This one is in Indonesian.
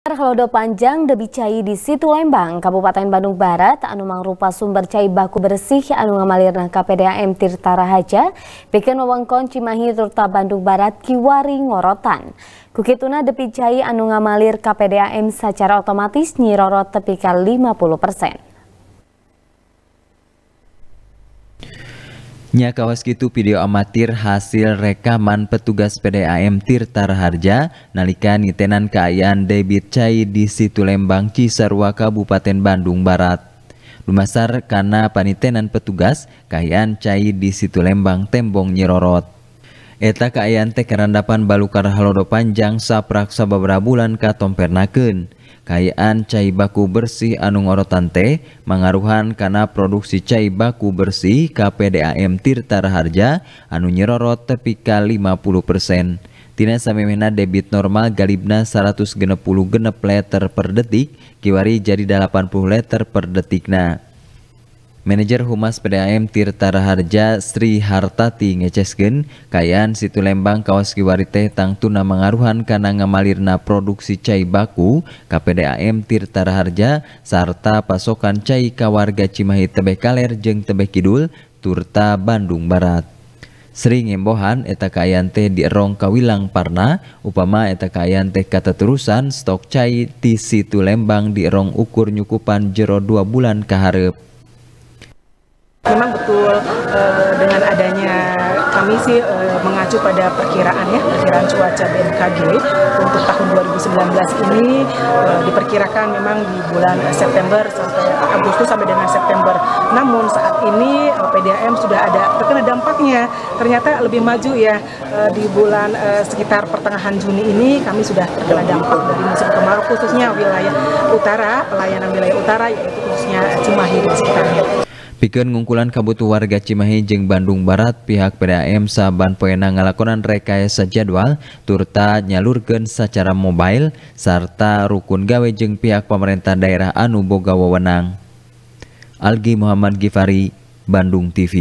Terhalodo panjang debi cai di Situ Lembang, Kabupaten Bandung Barat, anu mangrupa sumber cai baku bersih anu nang KPDAM Tirta Rahaja, bikin wewengkon Cimahi Tirta Bandung Barat kiwari ngorotan. Kukituna debi cai anu ngamalir KPDAM secara otomatis nyirorot tepi 50 persen. Nya kawas gitu video amatir hasil rekaman petugas PDAM Tirta Raharja nalika nitenan keayaan debit cai di situ Lembang Cisarua Kabupaten Bandung Barat. Lumasar karena panitenan petugas keayaan cai di situ Lembang tembong nyirorot. Eta keayaan teh kerandapan balukar halodo panjang sapraksa beberapa bulan pernaken. Kayaan cai baku bersih anu ngorotan teh mengaruhan karena produksi cai baku bersih KPDAM Tirta Raharja anu nyerorot tepi ka 50%. Tina samemehna debit normal galibna 160 genep liter per detik, kiwari jadi 80 liter per detikna. Manajer Humas PDAM Tirta Raharja Sri Hartati ngecesgen kayaan situ Lembang kawas kiwari tang tuna mengaruhan karena ngamalirna produksi cai baku KPDAM Tirta Raharja serta pasokan cai kawarga Cimahi Tebeh Kaler jeng Tebeh Kidul Turta Bandung Barat. Sri ngembohan eta kayaan teh di erong kawilang parna upama eta kayaan teh kata terusan stok cai di situ Lembang di erong ukur nyukupan jero dua bulan keharap. Memang betul eh, dengan adanya kami sih eh, mengacu pada perkiraan ya, perkiraan cuaca BMKG untuk tahun 2019 ini eh, diperkirakan memang di bulan September sampai Agustus sampai dengan September. Namun saat ini PDAM sudah ada terkena dampaknya. Ternyata lebih maju ya di bulan sekitar pertengahan Juni ini kami sudah terkena dampak dari musim kemarau khususnya wilayah utara, pelayanan wilayah utara yaitu khususnya Cimahi dan sekitarnya. Pikeun ngungkulan kabutuh warga Cimahi Jeng Bandung Barat pihak PDAM Saban Poena ngalakonan rekayasa jadwal turta lurgen secara mobile serta rukun gawe jeng pihak pemerintah daerah anu boga wewenang. Algi Muhammad Gifari, Bandung TV